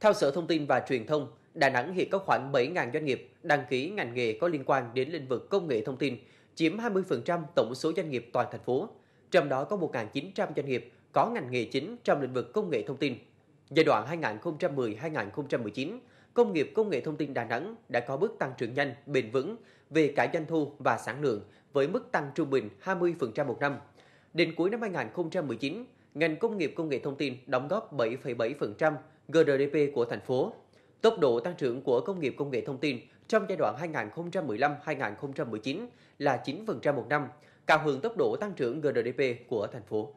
Theo Sở Thông tin và Truyền thông, Đà Nẵng hiện có khoảng 7.000 doanh nghiệp đăng ký ngành nghề có liên quan đến lĩnh vực công nghệ thông tin, chiếm 20% tổng số doanh nghiệp toàn thành phố. Trong đó có 1.900 doanh nghiệp có ngành nghề chính trong lĩnh vực công nghệ thông tin. Giai đoạn 2010-2019, Công nghiệp Công nghệ Thông tin Đà Nẵng đã có bước tăng trưởng nhanh, bền vững về cả doanh thu và sản lượng với mức tăng trung bình 20% một năm. Đến cuối năm 2019, ngành công nghiệp công nghệ thông tin đóng góp 7,7% GDP của thành phố. Tốc độ tăng trưởng của công nghiệp công nghệ thông tin trong giai đoạn 2015-2019 là 9% một năm, cao hơn tốc độ tăng trưởng GDP của thành phố.